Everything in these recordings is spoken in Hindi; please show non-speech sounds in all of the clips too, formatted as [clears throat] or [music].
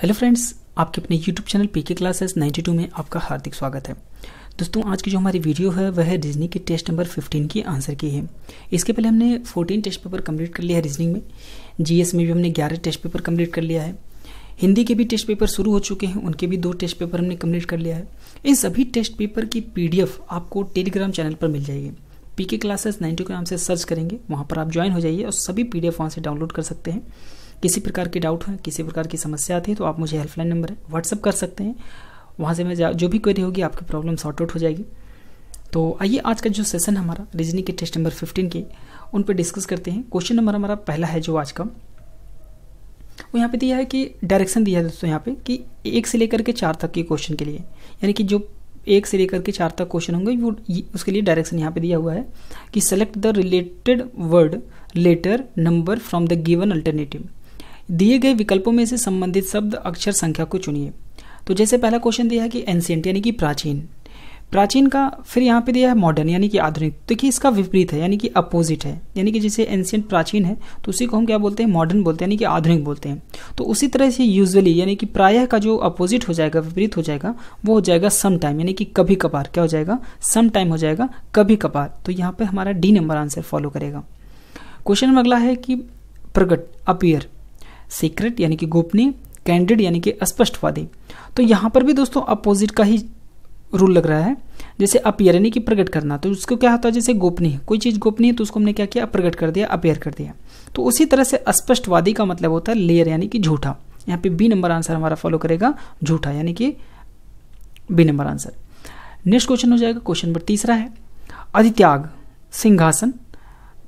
हेलो फ्रेंड्स आपके अपने YouTube channel P K classes 92 में आपका हार्दिक स्वागत है दोस्तों आज की जो हमारी वीडियो है वह रीजनिंग के टेस्ट नंबर 15 की आंसर की है इसके पहले हमने 14 टेस्ट पेपर कंप्लीट कर लिया है रीजनिंग में जीएस में भी हमने 11 टेस्ट पेपर कंप्लीट कर लिया है हिंदी के भी टेस्ट पेपर शुरू हो चुके हैं उनके भी दो टेस्ट पेपर हमने कम्प्लीट कर लिया है इन सभी टेस्ट पेपर की पी आपको टेलीग्राम चैनल पर मिल जाएगी पी के क्लासेस नाइन्टी के नाम से सर्च करेंगे वहाँ पर आप ज्वाइन हो जाइए और सभी पी डी वहाँ से डाउनलोड कर सकते हैं किसी प्रकार के डाउट है किसी प्रकार की समस्या आती है तो आप मुझे हेल्पलाइन नंबर है व्हाट्सअप कर सकते हैं वहाँ से मैं जो भी क्वेरी होगी आपकी प्रॉब्लम सॉर्ट आउट हो जाएगी तो आइए आज का जो सेशन हमारा रीजनिंग के टेस्ट नंबर फिफ्टीन के उन पर डिस्कस करते हैं क्वेश्चन नंबर हमारा पहला है जो आज का वो यहाँ पे दिया है कि डायरेक्शन दिया है दोस्तों यहाँ पे कि एक से लेकर के चार तक के क्वेश्चन के लिए यानी कि जो एक से लेकर के चार तक क्वेश्चन होंगे वो उसके लिए डायरेक्शन यहाँ पे दिया हुआ है कि select the related word letter number from the given alternative दिए गए विकल्पों में से संबंधित शब्द अक्षर संख्या को चुनिए तो जैसे पहला क्वेश्चन दिया है कि एंशियंट यानी कि प्राचीन प्राचीन का फिर यहाँ पे दिया है मॉडर्न यानी कि आधुनिक तो देखिए तो इसका विपरीत है यानी कि अपोजिट है यानी कि जिसे एंशियंट प्राचीन है तो उसी को हम क्या बोलते हैं मॉडर्न बोलते हैं यानी कि आधुनिक बोलते हैं तो उसी तरह से यूजुअली यानी कि प्रायः का जो अपोजिट हो जाएगा विपरीत हो जाएगा वो हो जाएगा सम टाइम यानी कि कभी कभार क्या हो जाएगा सम टाइम हो जाएगा कभी कभार तो यहाँ पर हमारा डी नंबर आंसर फॉलो करेगा क्वेश्चन नंबर अगला है कि प्रगट अपियर सीक्रेट यानी कि गोपनीय कैंडिड यानी कि स्पष्टवादी तो यहाँ पर भी दोस्तों अपोजिट का ही रूल लग रहा है जैसे अपियर यानी कि प्रकट करना तो उसको क्या होता है जैसे गोपनीय कोई चीज़ गोपनीय तो उसको हमने क्या किया प्रकट कर दिया अपेयर कर दिया तो उसी तरह से स्पष्टवादी का मतलब होता है लेयर यानी कि झूठा यहाँ पे बी नंबर आंसर हमारा फॉलो करेगा झूठा यानी कि B number answer next question हो जाएगा क्वेश्चन नंबर तीसरा है अधित्याग सिंहासन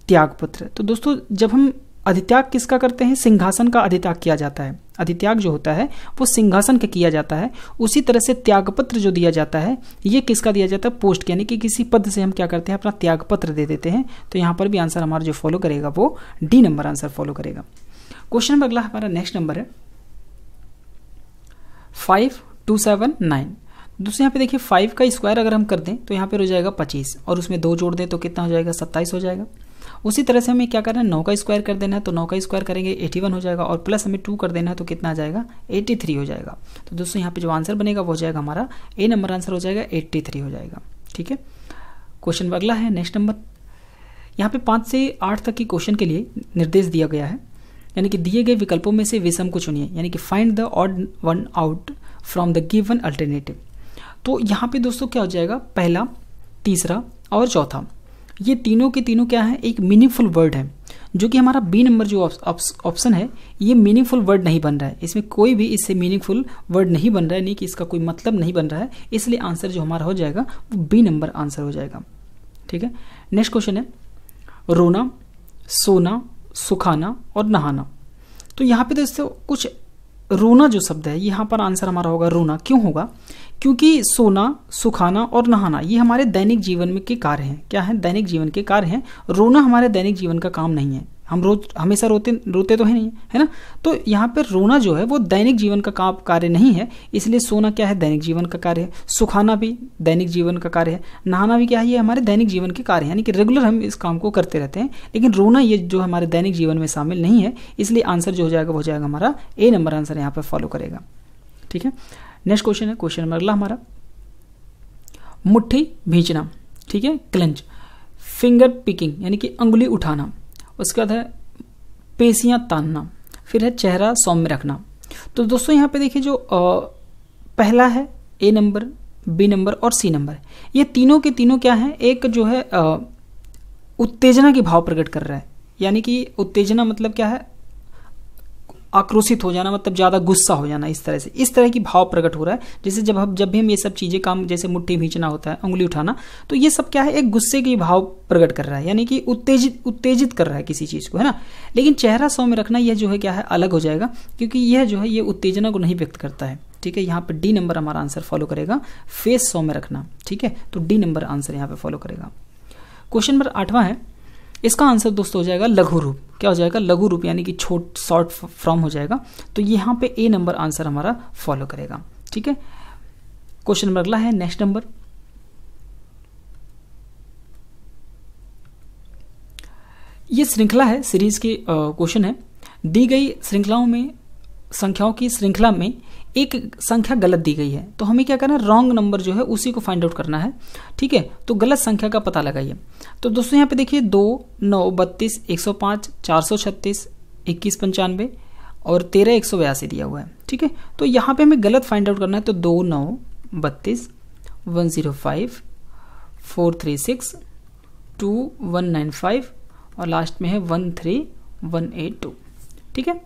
त्यागपत्र तो दोस्तों जब हम अधित्याग किसका करते हैं सिंहासन का अधित्याग किया जाता है अधित्याग जो होता है वो सिंहासन का किया जाता है उसी तरह से त्यागपत्र जो दिया जाता है ये किसका दिया जाता है पोस्ट यानी कि किसी पद से हम क्या करते हैं अपना त्यागपत्र दे देते हैं तो यहाँ पर भी आंसर हमारा जो फॉलो करेगा वो डी नंबर आंसर फॉलो करेगा क्वेश्चन नंबर अगला हमारा नेक्स्ट नंबर है फाइव टू सेवन नाइन दूसरे यहाँ पे देखिए फाइव का स्क्वायर अगर हम कर दें तो यहाँ पर हो जाएगा पच्चीस और उसमें दो जोड़ दें तो कितना हो जाएगा सत्ताईस हो जाएगा उसी तरह से हमें क्या करना है नौ का स्क्वायर कर देना है तो नौ का स्क्वायर करेंगे एटी वन हो जाएगा और प्लस हमें टू कर देना है तो कितना आ जाएगा एट्टी थ्री हो जाएगा तो दोस्तों यहाँ पे जो आंसर बनेगा वो हो जाएगा हमारा ए नंबर आंसर हो जाएगा एट्टी थ्री हो जाएगा ठीक है क्वेश्चन अगला है नेक्स्ट नंबर यहाँ पे पाँच से आठ तक के क्वेश्चन के लिए निर्देश दिया गया है यानी कि दिए गए विकल्पों में से विषम को चुनिए यानी कि find the odd one out from the given alternative तो यहाँ पे दोस्तों क्या हो जाएगा पहला तीसरा और चौथा ये तीनों के तीनों क्या है एक मीनिंगफुल वर्ड है जो कि हमारा बी नंबर जो ऑप्शन है ये मीनिंगफुल वर्ड नहीं बन रहा है इसमें कोई भी इससे मीनिंगफुल वर्ड नहीं बन रहा है नहीं कि इसका कोई मतलब नहीं बन रहा है इसलिए आंसर जो हमारा हो जाएगा वो बी नंबर आंसर हो जाएगा ठीक है नेक्स्ट क्वेश्चन है रोना सोना सुखाना और नहाना तो यहाँ पे दोस्तों कुछ रोना जो शब्द है यहाँ पर आंसर हमारा होगा रोना क्यों होगा क्योंकि सोना सुखाना और नहाना ये हमारे दैनिक जीवन में के कार्य हैं क्या है दैनिक जीवन के कार्य हैं रोना हमारे दैनिक जीवन का काम नहीं है हम रोज हमेशा रोते रोते तो है नहीं है ना तो यहाँ पर रोना जो है वो दैनिक जीवन का काम कार्य नहीं है इसलिए सोना क्या है दैनिक जीवन का कार्य है सुखाना भी दैनिक जीवन का कार्य है नहाना भी क्या है ये हमारे दैनिक जीवन के कार्य है यानी कि रेगुलर हम इस काम को करते रहते हैं लेकिन रोना ये जो हमारे दैनिक जीवन में शामिल नहीं है इसलिए आंसर जो हो जाएगा वो हो जाएगा हमारा ए नंबर आंसर यहाँ पर फॉलो करेगा ठीक है नेक्स्ट क्वेश्चन है क्वेश्चन नंबर अगला हमारा मुट्ठी भींचना ठीक है क्लेंच फिंगर पिकिंग यानी कि अंगुली उठाना उसके बाद है पेशियाँ तानना फिर है चेहरा सौम्य रखना तो दोस्तों यहाँ पे देखिए जो आ, पहला है ए नंबर बी नंबर और सी नंबर ये तीनों के तीनों क्या है एक जो है आ, उत्तेजना की भाव प्रकट कर रहा है यानी कि उत्तेजना मतलब क्या है आक्रोशित हो जाना मतलब ज़्यादा गुस्सा हो जाना इस तरह से इस तरह की भाव प्रकट हो रहा है जैसे जब हम जब भी हम ये सब चीज़ें काम जैसे मुट्ठी भींचना होता है उंगली उठाना तो ये सब क्या है एक गुस्से की भाव प्रकट कर रहा है यानी कि उत्तेजित उत्तेजित कर रहा है किसी चीज़ को है ना लेकिन चेहरा सौ में रखना यह जो है क्या है अलग हो जाएगा क्योंकि यह जो है ये उत्तेजना को नहीं व्यक्त करता है ठीक है यहाँ पर डी नंबर हमारा आंसर फॉलो करेगा फेस सौ में रखना ठीक है तो डी नंबर आंसर यहाँ पर फॉलो करेगा क्वेश्चन नंबर आठवां है इसका आंसर दोस्तों हो जाएगा लघु रूप क्या हो जाएगा लघु रूप यानी कि छोट शॉर्ट फॉर्म हो जाएगा तो यहाँ पे ए नंबर आंसर हमारा फॉलो करेगा ठीक है क्वेश्चन नंबर अगला है नेक्स्ट नंबर ये श्रृंखला है सीरीज के क्वेश्चन है दी गई श्रृंखलाओं में संख्याओं की श्रृंखला में एक संख्या गलत दी गई है तो हमें क्या करना है रॉन्ग नंबर जो है उसी को फाइंड आउट करना है ठीक है तो गलत संख्या का पता लगाइए तो दोस्तों यहाँ पे देखिए दो नौ बत्तीस एक सौ पाँच चार सौ छत्तीस इक्कीस पंचानवे और तेरह एक सौ बयासी दिया हुआ है ठीक है तो यहाँ पे हमें गलत फाइंड आउट करना है तो दो नौ बत्तीस one zero five four three six two one nine five और लास्ट में है one three one eight two ठीक है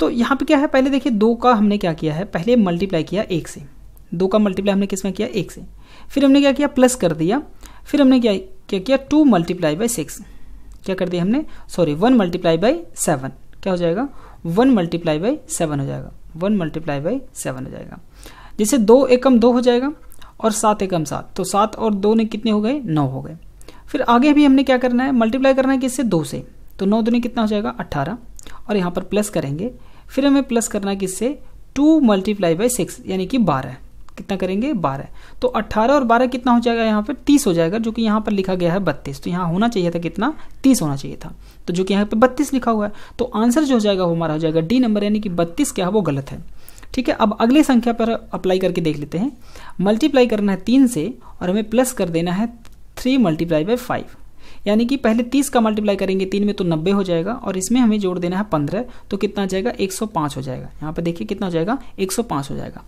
तो यहाँ पे क्या है पहले देखिए दो का हमने क्या किया है पहले मल्टीप्लाई किया एक से दो का मल्टीप्लाई हमने किस में किया एक से फिर हमने क्या किया प्लस कर दिया फिर हमने क्या क्या किया टू मल्टीप्लाई बाई सिक्स क्या कर दिया हमने sorry one multiply by seven क्या हो जाएगा वन मल्टीप्लाई बाई सेवन हो जाएगा वन मल्टीप्लाई बाई सेवन हो जाएगा जैसे दो एकम दो हो जाएगा और सात एकम सात तो सात और दो ने कितने हो गए नौ हो गए फिर आगे भी हमने क्या करना है मल्टीप्लाई करना है किससे दो से तो नौ दो ने कितना हो जाएगा अट्ठारह और यहाँ पर प्लस करेंगे फिर हमें प्लस करना किससे टू मल्टीप्लाई बाई सिक्स यानी कि बारह कितना करेंगे बारह तो अट्ठारह और बारह कितना हो जाएगा यहाँ पर तीस हो जाएगा जो कि यहाँ पर लिखा गया है बत्तीस तो यहाँ होना चाहिए था कितना तीस होना चाहिए था तो जो कि यहाँ पर बत्तीस लिखा हुआ है तो आंसर जो हो जाएगा वो हमारा हो जाएगा डी नंबर यानी कि बत्तीस क्या है वो गलत है ठीक है अब अगली संख्या पर अप्लाई करके देख लेते हैं मल्टीप्लाई करना है तीन से और हमें प्लस कर देना है थ्री मल्टीप्लाई बाई फाइव यानी कि पहले तीस का मल्टीप्लाई करेंगे तीन में तो नब्बे हो जाएगा और इसमें हमें जोड़ देना है पंद्रह तो कितना जाएगा एक सौ पांच हो जाएगा यहाँ पर देखिए कितना हो जाएगा एक सौ पांच हो जाएगा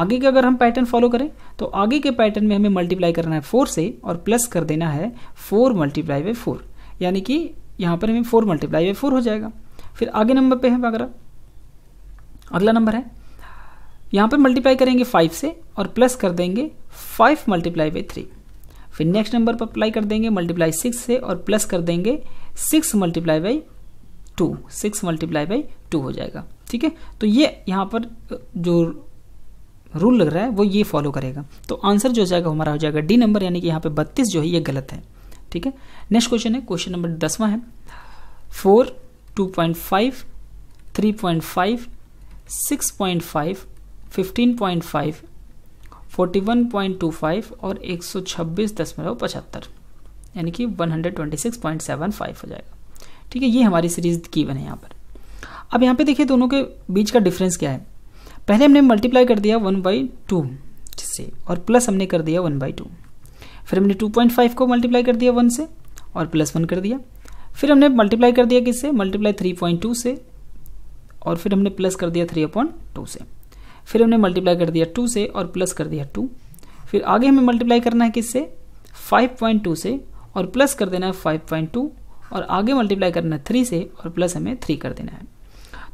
आगे के अगर हम पैटर्न फॉलो करें तो आगे के पैटर्न में हमें मल्टीप्लाई करना है फोर से और प्लस कर देना है फोर मल्टीप्लाई बाई फोर यानी कि यहाँ पर हमें फोर मल्टीप्लाई बाई फोर हो जाएगा फिर आगे नंबर पे है वगैरह अगला नंबर है यहाँ पर मल्टीप्लाई करेंगे फाइव से और प्लस कर देंगे फाइव मल्टीप्लाई बाई थ्री फिर नेक्स्ट नंबर पर अप्लाई कर देंगे मल्टीप्लाई सिक्स से और प्लस कर देंगे six multiply by two six multiply by two हो जाएगा ठीक है तो ये यहाँ पर जो रूल लग रहा है वो ये फॉलो करेगा तो आंसर जो हो जाएगा हमारा हो जाएगा डी नंबर यानी कि यहाँ पे बत्तीस जो है ये गलत है ठीक है नेक्स्ट क्वेश्चन है क्वेश्चन नंबर दसवां है four two point five three point five six point five fifteen point five 41.25 और 126.75 यानी कि 126.75 हो जाएगा ठीक है ये हमारी सीरीज गिवन है यहाँ पर अब यहाँ पे देखिए दोनों के बीच का डिफरेंस क्या है पहले हमने मल्टीप्लाई कर दिया वन बाई टू से और प्लस हमने कर दिया वन बाई टू फिर हमने टू पॉइंट फाइव को मल्टीप्लाई कर दिया वन से और प्लस वन कर दिया फिर हमने मल्टीप्लाई कर दिया किससे मल्टीप्लाई थ्री पॉइंट टू से और फिर हमने प्लस कर दिया थ्री अपॉइंट टू से फिर हमने मल्टीप्लाई कर दिया टू से और प्लस कर दिया टू फिर आगे हमें मल्टीप्लाई करना है किससे 5.2 से और प्लस कर देना है 5.2 और आगे मल्टीप्लाई करना है थ्री से और प्लस हमें थ्री कर देना है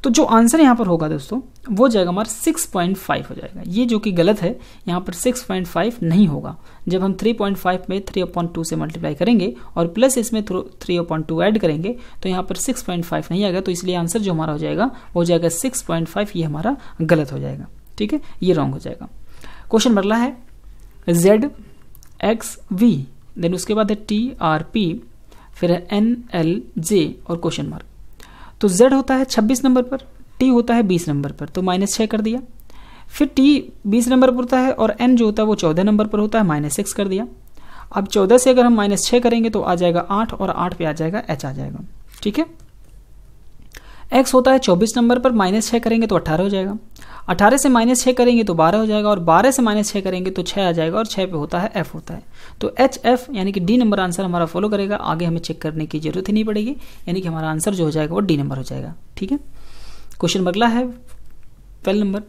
तो जो आंसर यहाँ पर होगा दोस्तों वो जाएगा हमारा सिक्स पॉइंट फाइव हो जाएगा ये जो कि गलत है यहाँ पर सिक्स पॉइंट फाइव नहीं होगा जब हम थ्री पॉइंट फाइव में थ्री अपॉन टू से मल्टीप्लाई करेंगे और प्लस इसमें थ्री अपॉन टू ऐड करेंगे तो यहाँ पर सिक्स पॉइंट फाइव नहीं आएगा तो इसलिए आंसर जो हमारा हो जाएगा वो हो जाएगा सिक्स पॉइंट फाइव ये हमारा गलत हो जाएगा ठीक है ये रॉन्ग हो जाएगा क्वेश्चन बदला है जेड एक्स वी देन उसके बाद है टी आर पी फिर है एन एल जे और क्वेश्चन मार्क तो जेड होता है छब्बीस नंबर पर टी होता है बीस नंबर पर तो माइनस छः कर दिया फिर टी बीस नंबर पर होता है और एन जो होता है वो चौदह नंबर पर होता है माइनस सिक्स कर दिया अब चौदह से अगर हम माइनस छः करेंगे तो आ जाएगा आठ और आठ पे आ जाएगा एच आ जाएगा ठीक है एक्स होता है चौबीस नंबर पर माइनस छः करेंगे तो अट्ठारह हो जाएगा अठारह से माइनस छः करेंगे तो बारह हो जाएगा और बारह से माइनस छः करेंगे तो छः आ जाएगा और छः पे होता है एफ होता है तो एच एफ यानी कि डी नंबर आंसर हमारा फॉलो करेगा आगे हमें चेक करने की जरूरत ही नहीं पड़ेगी यानी कि हमारा आंसर जो हो जाएगा वो डी नंबर हो जाएगा ठीक है क्वेश्चन अगला है ट्वेल्व नंबर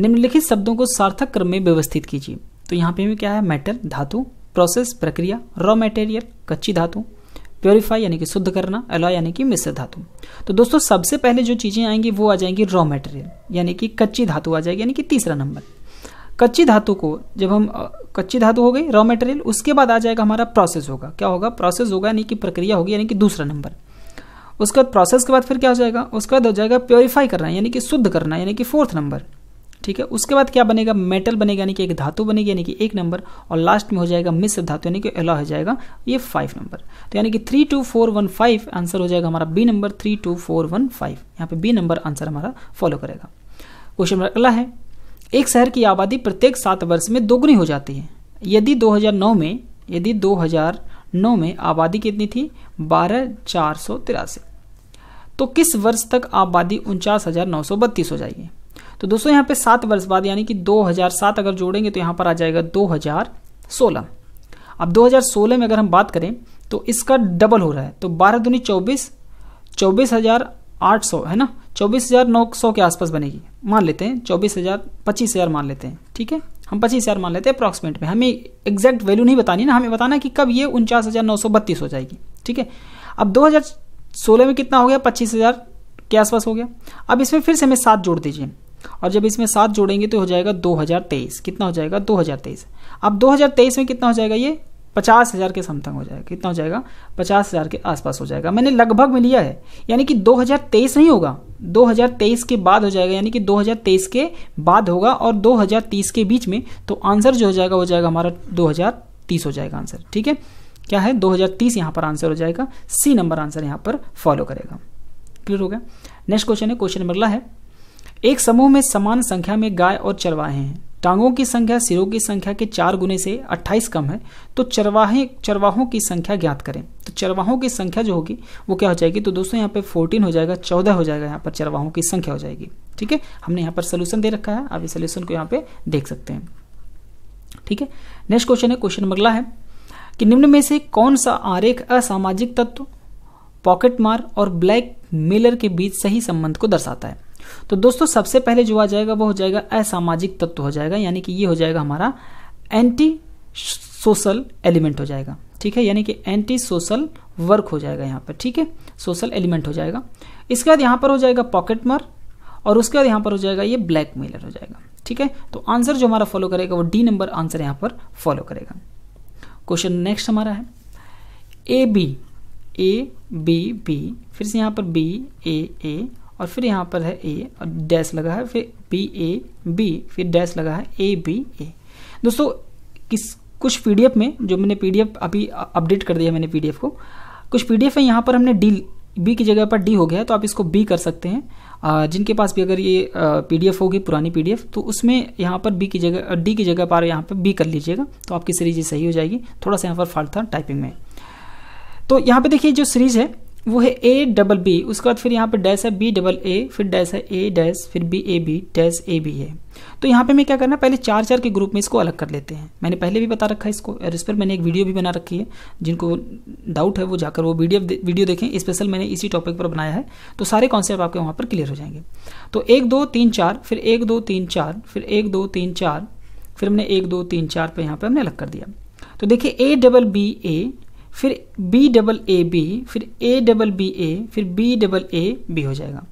निम्नलिखित शब्दों को सार्थक क्रम में व्यवस्थित कीजिए तो यहाँ पे हमें क्या है मैटर धातु प्रोसेस प्रक्रिया रॉ मटेरियल कच्ची धातु प्योरीफाई यानी कि शुद्ध करना अलॉय यानी कि मिश्र धातु तो दोस्तों सबसे पहले जो चीज़ें आएंगी वो आ जाएंगी रॉ मटेरियल यानी कि कच्ची धातु आ जाएगी यानी कि तीसरा नंबर कच्ची धातु को जब हम कच्ची धातु हो गई रॉ मटेरियल उसके बाद आ जाएगा हमारा प्रोसेस होगा क्या होगा प्रोसेस होगा यानी कि प्रक्रिया होगी यानी कि दूसरा नंबर उसके बाद प्रोसेस के बाद फिर क्या हो जाएगा उसके बाद हो जाएगा प्योरीफाई करना यानी कि शुद्ध करना यानी कि फोर्थ नंबर ठीक है उसके बाद क्या बनेगा मेटल बनेगा यानी कि एक धातु बनेगी यानी कि एक नंबर और लास्ट में हो जाएगा मिश्र धातु यानी कि एला हो जाएगा ये फाइव नंबर तो यानी कि three two four one five answer हो जाएगा हमारा B number three two four one five यहाँ पे बी नंबर आंसर हमारा फॉलो करेगा क्वेश्चन नंबर अगला है एक शहर की आबादी प्रत्येक सात वर्ष में दोगुनी हो जाती है यदि दो में यदि दो में आबादी कितनी थी बारह चार सौ तिरासी तो किस वर्ष तक आबादी उनचास हजार नौ सौ बत्तीस हो जाएगी तो दोस्तों यहाँ पे सात वर्ष बाद यानी कि 2007 अगर जोड़ेंगे तो यहाँ पर आ जाएगा 2016 अब 2016 में अगर हम बात करें तो इसका डबल हो रहा है तो बारह दुनी चौबीस चौबीस हज़ार आठ सौ है ना चौबीस हज़ार नौ सौ के आसपास बनेगी मान लेते हैं चौबीस हज़ार पच्चीस हज़ार मान लेते हैं ठीक है हम पच्चीस हज़ार मान लेते हैं अप्रॉक्सीमेट में हमें एग्जैक्ट वैल्यू नहीं बतानी ना हमें बताना कि कब ये उनचास हज़ार नौ सौ बत्तीस हो जाएगी ठीक है अब दो हज़ार सोलह में कितना हो गया पच्चीस हज़ार के आसपास हो गया अब इसमें फिर से हमें सात जोड़ दीजिए और जब इसमें सात जोड़ेंगे तो हो जाएगा 2023 कितना हो जाएगा 2023 अब 2023 में कितना हो जाएगा ये पचास हज़ार के समथिंग हो जाएगा कितना हो जाएगा पचास हज़ार के आसपास हो जाएगा मैंने लगभग में लिया है यानी कि 2023 नहीं होगा 2023 के बाद हो जाएगा यानी कि 2023 के बाद होगा और 2030 के बीच में तो आंसर जो हो जाएगा हो जाएगा हमारा 2030 हो जाएगा आंसर ठीक है क्या है 2030 यहां पर आंसर हो जाएगा सी नंबर आंसर यहां पर फॉलो करेगा क्लियर हो गया नेक्स्ट क्वेश्चन है क्वेश्चन अगला है एक समूह में समान संख्या में गाय और चरवाहे हैं टांगों की संख्या सिरों की संख्या के चार गुने से 28 कम है तो चरवाहे चरवाहों की संख्या ज्ञात करें तो चरवाहों की संख्या जो होगी वो क्या हो जाएगी तो दोस्तों यहाँ पे 14 हो जाएगा 14 हो जाएगा यहाँ पर चरवाहों की संख्या हो जाएगी ठीक है हमने यहाँ पर सोल्यूशन दे रखा है आप इस सोल्यूशन को यहाँ पे देख सकते हैं ठीक है नेक्स्ट क्वेश्चन है क्वेश्चन अगला है कि निम्न में से कौन सा आरेख असामाजिक तत्व पॉकेट मार और ब्लैक मेलर के बीच सही संबंध को दर्शाता है तो दोस्तों सबसे पहले जो आ जाएगा वो हो जाएगा असामाजिक तत्व हो जाएगा यानी कि ये हो जाएगा हमारा एंटी सोशल एलिमेंट हो जाएगा ठीक है यानी कि एंटी सोशल वर्क हो जाएगा यहाँ पर ठीक है सोशल एलिमेंट हो जाएगा इसके बाद यहाँ पर हो जाएगा पॉकेट मार और उसके बाद यहाँ पर हो जाएगा ये ब्लैक मेलर हो जाएगा ठीक है तो आंसर जो हमारा फॉलो करेगा वो डी नंबर आंसर यहाँ पर फॉलो करेगा क्वेश्चन नेक्स्ट हमारा है A B A B B फिर से यहाँ पर बी ए ए और फिर यहाँ पर है ए और डैश लगा है फिर बी ए बी फिर डैश लगा है ए बी ए दोस्तों किस कुछ पीडीएफ में जो मैंने पीडीएफ अभी अपडेट कर दिया मैंने पीडीएफ को कुछ पीडीएफ है यहाँ पर हमने डी बी की जगह पर डी हो गया है तो आप इसको बी कर सकते हैं जिनके पास भी अगर ये पीडीएफ होगी पुरानी पीडीएफ तो उसमें यहाँ पर बी की जगह डी की जगह पर यहाँ पर बी कर लीजिएगा तो आपकी सीरीज सही हो जाएगी थोड़ा सा यहाँ पर फॉल्ट था टाइपिंग में तो यहाँ पे देखिए जो सीरीज है वो है ए डबल बी उसके बाद फिर यहाँ पे डैश है बी डबल ए फिर डैश है ए डैश फिर B A B dash A B है तो यहाँ पे मैं क्या करना पहले चार चार के ग्रुप में इसको अलग कर लेते हैं मैंने पहले भी बता रखा है इसको और इस पर मैंने एक वीडियो भी बना रखी है जिनको डाउट है वो जाकर वो वीडियो वीडियो देखें स्पेशल मैंने इसी टॉपिक पर बनाया है तो सारे कॉन्सेप्ट आपके वहाँ पर क्लियर हो जाएंगे तो एक दो तीन चार फिर एक दो तीन चार फिर एक दो तीन चार फिर हमने एक दो तीन चार पर यहाँ पर हमने अलग कर दिया तो देखिए ए डबल बी ए फिर बी डबल ए बी फिर ए डबल बी ए फिर बी डबल ए बी हो जाएगा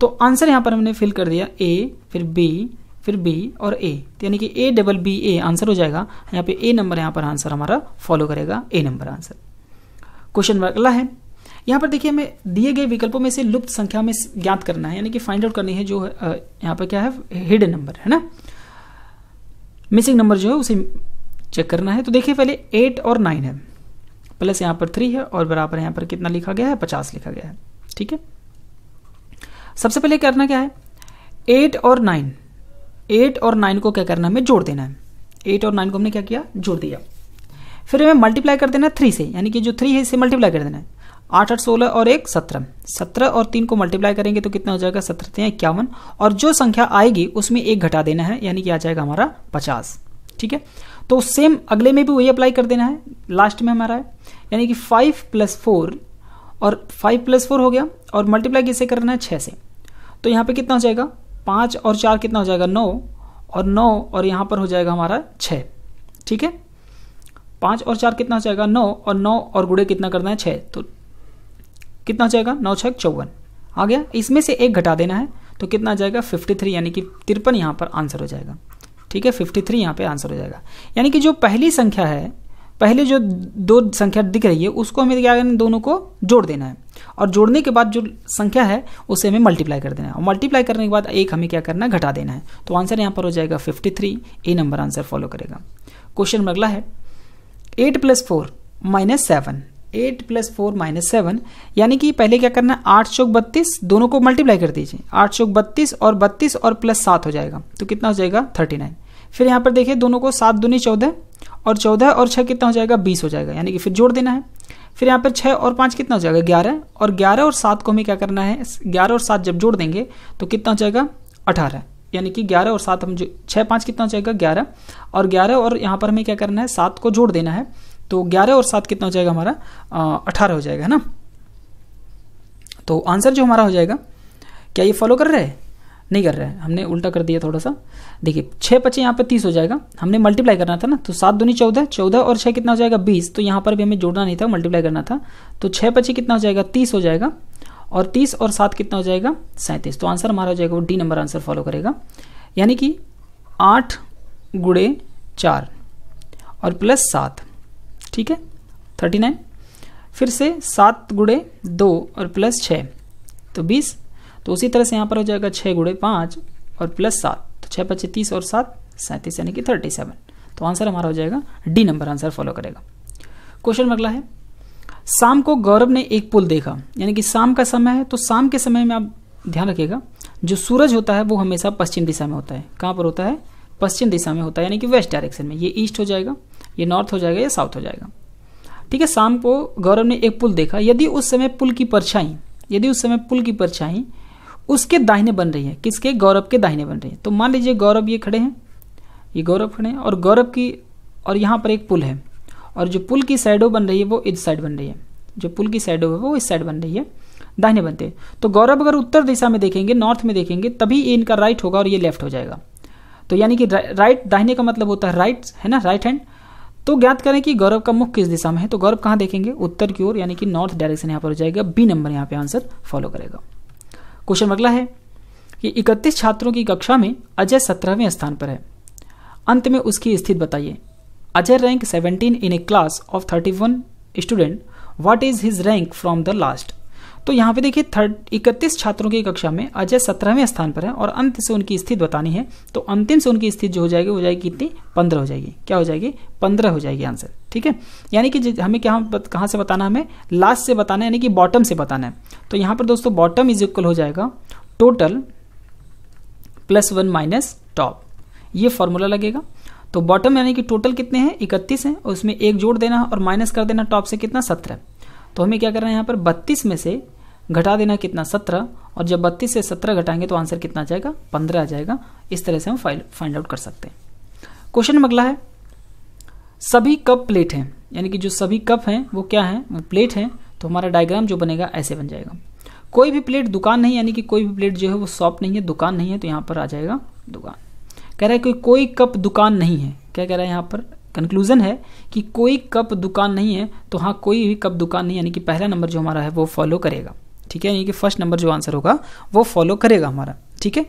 तो आंसर यहाँ पर हमने फिल कर दिया ए फिर बी फिर बी और ए तो यानी कि A double B A answer हो जाएगा यहाँ पे ए नंबर यहाँ पर आंसर हमारा फॉलो करेगा A number answer question number अगला है यहाँ पर देखिए हमें दिए गए विकल्पों में से लुप्त संख्या में ज्ञात करना है यानी कि फाइंड आउट करनी है जो यहाँ पर क्या है हिड नंबर है ना मिसिंग नंबर जो है उसे चेक करना है तो देखिए पहले एट और नाइन है प्लस यहाँ पर थ्री है और बराबर यहाँ पर कितना लिखा गया है पचास लिखा गया है ठीक है सबसे पहले करना क्या है एट और नाइन एट और नाइन को क्या करना हमें जोड़ देना है एट और नाइन को हमने क्या किया जोड़ दिया फिर हमें मल्टीप्लाई कर देना है थ्री से यानी कि जो थ्री है इसे मल्टीप्लाई कर देना है आठ आठ सोलह और एक सत्रह सत्रह और तीन को मल्टीप्लाई करेंगे तो कितना हो जाएगा सत्रह तीन इक्यावन और जो संख्या आएगी उसमें एक घटा देना है यानी कि आ जाएगा हमारा पचास ठीक है तो सेम अगले में भी वही अप्लाई कर देना है लास्ट में हमारा है यानी कि फाइव प्लस फोर और फाइव प्लस फोर हो गया और मल्टीप्लाई किससे करना है छः से तो यहाँ पे कितना हो जाएगा पाँच और चार कितना हो जाएगा नौ और नौ और यहाँ पर हो जाएगा हमारा छः ठीक है पाँच और चार कितना हो जाएगा नौ और नौ और गुड़े कितना करना है छः तो कितना हो जाएगा नौ छः चौवन आ गया इसमें से एक घटा देना है तो कितना आ जाएगा फिफ्टी थ्री यानी कि तिरपन यहाँ पर आंसर हो जाएगा ठीक है फिफ्टी थ्री यहाँ पर आंसर हो जाएगा यानी कि जो पहली संख्या है पहले जो दो संख्या दिख रही है उसको हमें क्या करना है दोनों को जोड़ देना है और जोड़ने के बाद जो संख्या है उसे हमें मल्टीप्लाई कर देना है और मल्टीप्लाई करने के बाद एक हमें क्या करना है घटा देना है तो आंसर यहाँ पर हो जाएगा 53 ए नंबर आंसर फॉलो करेगा क्वेश्चन नंबर अगला है eight plus four minus seven eight plus four minus seven यानी कि पहले क्या करना है आठ चौक बत्तीस दोनों को मल्टीप्लाई कर दीजिए आठ चौक बत्तीस और बत्तीस और प्लस सात हो जाएगा तो कितना हो जाएगा थर्टी नाइन फिर यहाँ पर देखिए दोनों को सात दूनी चौदह और चौदह और छः कितना हो जाएगा बीस हो जाएगा यानी कि फिर जोड़ देना है फिर यहाँ पर छः और पाँच कितना हो जाएगा ग्यारह और ग्यारह और सात को हमें क्या करना है ग्यारह और सात जब जोड़ देंगे तो कितना हो जाएगा अठारह यानी कि ग्यारह और सात हम जो छः पाँच कितना हो जाएगा ग्यारह और ग्यारह और यहाँ पर हमें क्या करना है सात को जोड़ देना है तो ग्यारह और सात कितना हो जाएगा हमारा अठारह हो जाएगा है ना तो आंसर जो हमारा हो जाएगा क्या ये फॉलो कर रहे हैं नहीं कर रहे हैं हमने उल्टा कर दिया थोड़ा सा देखिए छः पचे यहाँ पर तीस हो जाएगा हमने मल्टीप्लाई करना था ना तो सात दूनी चौदह चौदह और छः कितना हो जाएगा बीस तो यहाँ पर भी हमें जोड़ना नहीं था मल्टीप्लाई करना था तो छः पचे कितना हो जाएगा तीस हो जाएगा और तीस और सात कितना हो जाएगा सैंतीस तो आंसर हमारा हो जाएगा वो डी नंबर आंसर फॉलो करेगा यानी कि आठ गुड़े चार और प्लस सात ठीक है थर्टी नाइन फिर से सात गुड़े दो और प्लस छः तो बीस तो उसी तरह से यहाँ पर हो जाएगा छः गुड़े पाँच और प्लस सात तो छः पच्चीस तीस और सात सैंतीस यानी कि थर्टी सेवन तो आंसर हमारा हो जाएगा डी नंबर आंसर फॉलो करेगा क्वेश्चन अगला है शाम को गौरव ने एक पुल देखा यानी कि शाम का समय है तो शाम के समय में आप ध्यान रखिएगा जो सूरज होता है वो हमेशा पश्चिम दिशा में होता है कहाँ पर होता है पश्चिम दिशा में होता है यानी कि वेस्ट डायरेक्शन में ये ईस्ट हो जाएगा ये नॉर्थ हो जाएगा या साउथ हो जाएगा ठीक है शाम को गौरव ने एक पुल देखा यदि उस समय पुल की परछाई यदि उस समय पुल की परछाई उसके दाहिने बन रही है किसके गौरव के दाहिने बन रही है तो मान लीजिए गौरव ये खड़े हैं ये गौरव खड़े हैं और गौरव की और यहाँ पर एक पुल है और जो पुल की साइडो बन रही है वो इस साइड बन रही है जो पुल की साइडो है वो इस साइड बन रही है दाहिने बनते हैं तो गौरव अगर उत्तर दिशा में देखेंगे नॉर्थ में देखेंगे तभी ये इनका राइट होगा और ये लेफ्ट हो जाएगा तो यानी कि राइट दाहिने का मतलब होता है राइट है ना राइट हैंड तो ज्ञात करें कि गौरव का मुख किस दिशा में है तो गौरव कहाँ देखेंगे उत्तर की ओर यानी कि नॉर्थ डायरेक्शन यहाँ पर हो जाएगा बी नंबर यहाँ पे आंसर फॉलो करेगा क्वेश्चन अगला है कि 31 छात्रों की कक्षा में अजय सत्रहवें स्थान पर है अंत में उसकी स्थिति बताइए Ajay rank 17 in a class of 31 student what is his rank from the last तो यहाँ पे देखिए थर्ड इकतीस छात्रों की कक्षा में अजय सत्रहवें स्थान पर है और अंत से उनकी स्थिति बतानी है तो अंतिम से उनकी स्थिति जो हो जाएगी वो जाएगी कितनी पंद्रह हो जाएगी क्या हो जाएगी पंद्रह हो जाएगी आंसर ठीक है यानी कि हमें क्या कहाँ से बताना हमें लास्ट से बताना है यानी कि बॉटम से बताना है तो यहाँ पर दोस्तों बॉटम इज इक्वल हो जाएगा total plus one minus top ये फॉर्मूला लगेगा तो बॉटम यानी कि टोटल कितने हैं इकतीस हैं और उसमें एक जोड़ देना और माइनस कर देना टॉप से कितना सत्रह तो हमें क्या करना है यहाँ पर बत्तीस में से घटा देना कितना सत्रह और जब बत्तीस से सत्रह घटाएंगे तो आंसर कितना आ जाएगा पंद्रह आ जाएगा इस तरह से हम फाइल फाइंड आउट कर सकते हैं क्वेश्चन अगला है सभी कप प्लेट हैं यानी कि जो सभी कप हैं वो क्या हैं वो प्लेट हैं तो हमारा डायग्राम जो बनेगा ऐसे बन जाएगा कोई भी प्लेट दुकान नहीं यानी कि कोई भी प्लेट जो है वो शॉप नहीं है दुकान नहीं है तो यहाँ पर आ जाएगा दुकान कह रहा है कि कोई कप दुकान नहीं है क्या कह रहा है यहाँ पर कंक्लूजन है कि कोई कप दुकान नहीं है तो हाँ कोई भी कप दुकान नहीं यानी कि पहला नंबर जो हमारा है वो फॉलो करेगा ठीक है यानी कि फर्स्ट नंबर जो आंसर होगा वो फॉलो करेगा हमारा ठीक है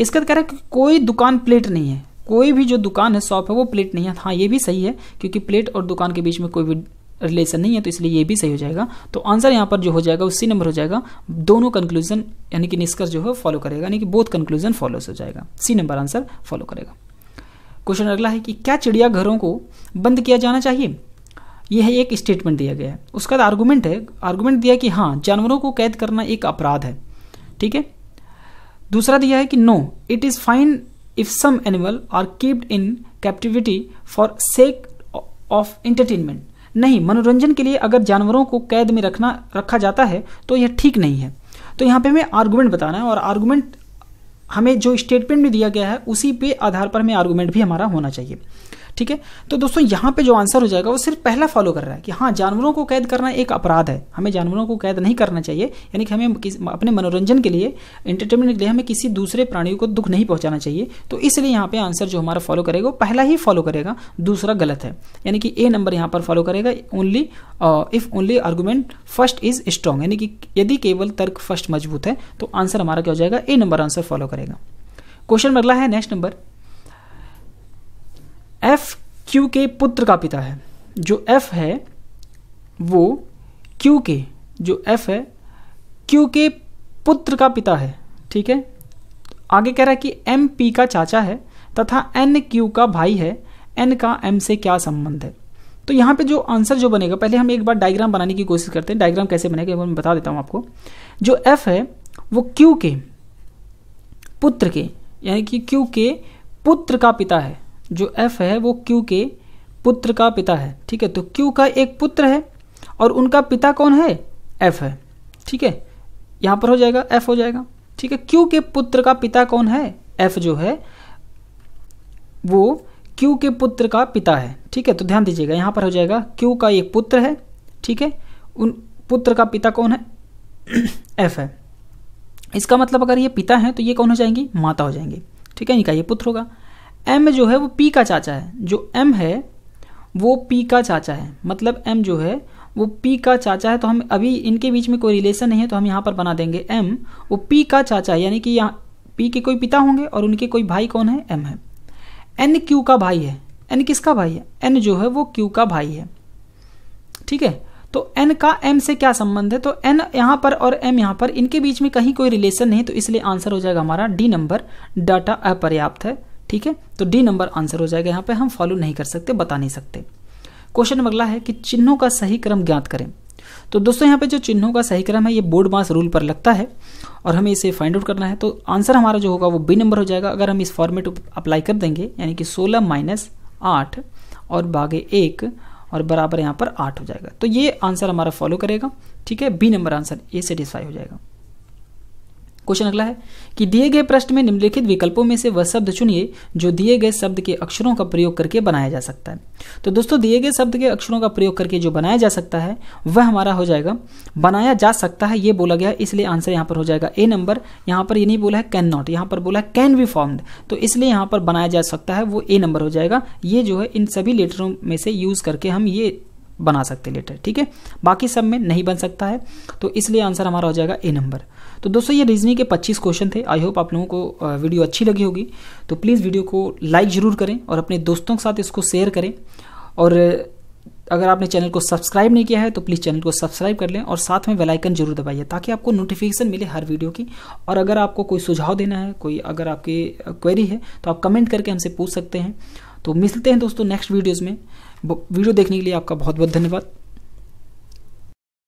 इसका कह रहा है कि कोई दुकान प्लेट नहीं है कोई भी जो दुकान है शॉप है वो प्लेट नहीं है हाँ ये भी सही है क्योंकि प्लेट और दुकान के बीच में कोई भी रिलेशन नहीं है तो इसलिए ये भी सही हो जाएगा तो आंसर यहाँ पर जो हो जाएगा उसी नंबर हो जाएगा दोनों कंक्लूजन यानी कि निष्कर्ष जो है फॉलो करेगा यानी कि बोथ कंक्लूजन फॉलो हो जाएगा सी नंबर आंसर फॉलो करेगा क्वेश्चन अगला है कि क्या चिड़ियाघरों को बंद किया जाना चाहिए यह है एक स्टेटमेंट दिया गया है उसका आर्गूमेंट है आर्गूमेंट दिया कि हाँ जानवरों को कैद करना एक अपराध है ठीक है दूसरा दिया है कि no it is fine if some animal are kept in captivity for sake of entertainment नहीं मनोरंजन के लिए अगर जानवरों को कैद में रखना रखा जाता है तो यह ठीक नहीं है तो यहाँ पे हमें आर्गूमेंट बताना है और आर्गूमेंट हमें जो स्टेटमेंट में दिया गया है उसी पे आधार पर हमें आर्गूमेंट भी हमारा होना चाहिए ठीक है तो दोस्तों यहाँ पे जो आंसर हो जाएगा वो सिर्फ पहला फॉलो कर रहा है कि हाँ जानवरों को कैद करना एक अपराध है हमें जानवरों को कैद नहीं करना चाहिए यानी कि हमें अपने मनोरंजन के लिए एंटरटेनमेंट के लिए हमें किसी दूसरे प्राणियों को दुख नहीं पहुंचाना चाहिए तो इसलिए यहाँ पर आंसर जो हमारा फॉलो करेगा वो पहला ही फॉलो करेगा दूसरा गलत है यानी कि ए नंबर यहाँ पर फॉलो करेगा only if only argument first is strong यानी कि यदि केवल तर्क फर्स्ट मजबूत है तो आंसर हमारा क्या हो जाएगा ए नंबर आंसर फॉलो करेगा क्वेश्चन अगला है नेक्स्ट नंबर एफ क्यू के पुत्र का पिता है जो एफ है वो क्यू के जो एफ है क्यू के पुत्र का पिता है ठीक है आगे कह रहा है कि एम पी का चाचा है तथा एन क्यू का भाई है एन का एम से क्या संबंध है तो यहाँ पे जो आंसर जो बनेगा पहले हम एक बार डायग्राम बनाने की कोशिश करते हैं डायग्राम कैसे बनेगा मैं बता देता हूँ आपको जो एफ है वो क्यू के पुत्र के यानी कि क्यू के पुत्र का पिता है जो एफ है वो क्यू के पुत्र का पिता है ठीक है तो क्यू का एक पुत्र है और उनका पिता कौन है एफ है ठीक है यहाँ पर हो जाएगा एफ हो जाएगा ठीक है क्यू के पुत्र का पिता कौन है एफ जो है वो क्यू के पुत्र का पिता है ठीक है तो ध्यान दीजिएगा यहाँ पर हो जाएगा क्यू का एक पुत्र है ठीक है उन पुत्र का पिता कौन है एफ [clears throat] है इसका मतलब अगर ये पिता है तो ये कौन हो जाएंगी माता हो जाएंगे ठीक है इनका ये पुत्र होगा एम जो है वो पी का चाचा है जो एम है वो पी का चाचा है मतलब एम जो है वो पी का चाचा है तो हम अभी इनके बीच में कोई रिलेशन नहीं है तो हम यहाँ पर बना देंगे एम वो पी का चाचा है यानी कि यहाँ पी के कोई पिता होंगे और उनके कोई भाई कौन है एम है एन क्यू का भाई है एन किसका भाई है एन जो है वो क्यू का भाई है ठीक है तो एन का एम से क्या संबंध है तो एन यहाँ पर और एम यहाँ पर इनके बीच में कहीं कोई रिलेशन नहीं तो इसलिए आंसर हो जाएगा हमारा डी नंबर डाटा अपर्याप्त है ठीक है तो डी नंबर आंसर हो जाएगा यहाँ पे हम फॉलो नहीं कर सकते बता नहीं सकते क्वेश्चन अगला है कि चिन्हों का सही क्रम ज्ञात करें तो दोस्तों यहाँ पे जो चिन्हों का सही क्रम है ये बोर्ड मास रूल पर लगता है और हमें इसे फाइंड आउट करना है तो आंसर हमारा जो होगा वो बी नंबर हो जाएगा अगर हम इस फॉर्मेट अप्लाई कर देंगे यानी कि सोलह माइनस आठ और बागे एक और बराबर यहाँ पर आठ हो जाएगा तो ये आंसर हमारा फॉलो करेगा ठीक है बी नंबर आंसर ये सेटिस्फाई हो जाएगा क्वेश्चन अगला है कि दिए गए प्रश्न में निम्नलिखित विकल्पों में से वह शब्द चुनिए जो दिए गए शब्द के अक्षरों का प्रयोग करके बनाया जा सकता है तो दोस्तों दिए गए शब्द के अक्षरों का प्रयोग करके जो बनाया जा सकता है वह हमारा हो जाएगा बनाया जा सकता है ये बोला गया इसलिए आंसर यहाँ पर हो जाएगा ए नंबर यहाँ पर ये नहीं बोला है कैन नॉट यहाँ पर बोला है कैन बी फॉर्म्ड तो इसलिए यहाँ पर बनाया जा सकता है वो ए नंबर हो जाएगा ये जो है इन सभी लेटरों में से यूज़ करके हम ये बना सकते लेटर ठीक है बाकी सब में नहीं बन सकता है तो इसलिए आंसर हमारा हो जाएगा ए नंबर तो दोस्तों ये रीजनिंग के 25 क्वेश्चन थे आई होप आप लोगों को वीडियो अच्छी लगी होगी तो प्लीज़ वीडियो को लाइक ज़रूर करें और अपने दोस्तों के साथ इसको शेयर करें और अगर आपने चैनल को सब्सक्राइब नहीं किया है तो प्लीज़ चैनल को सब्सक्राइब कर लें और साथ में वेलाइकन जरूर दबाइए ताकि आपको नोटिफिकेशन मिले हर वीडियो की और अगर आपको कोई सुझाव देना है कोई अगर आपकी क्वेरी है तो आप कमेंट करके हमसे पूछ सकते हैं तो मिलते हैं दोस्तों नेक्स्ट वीडियोज़ में वीडियो देखने के लिए आपका बहुत बहुत धन्यवाद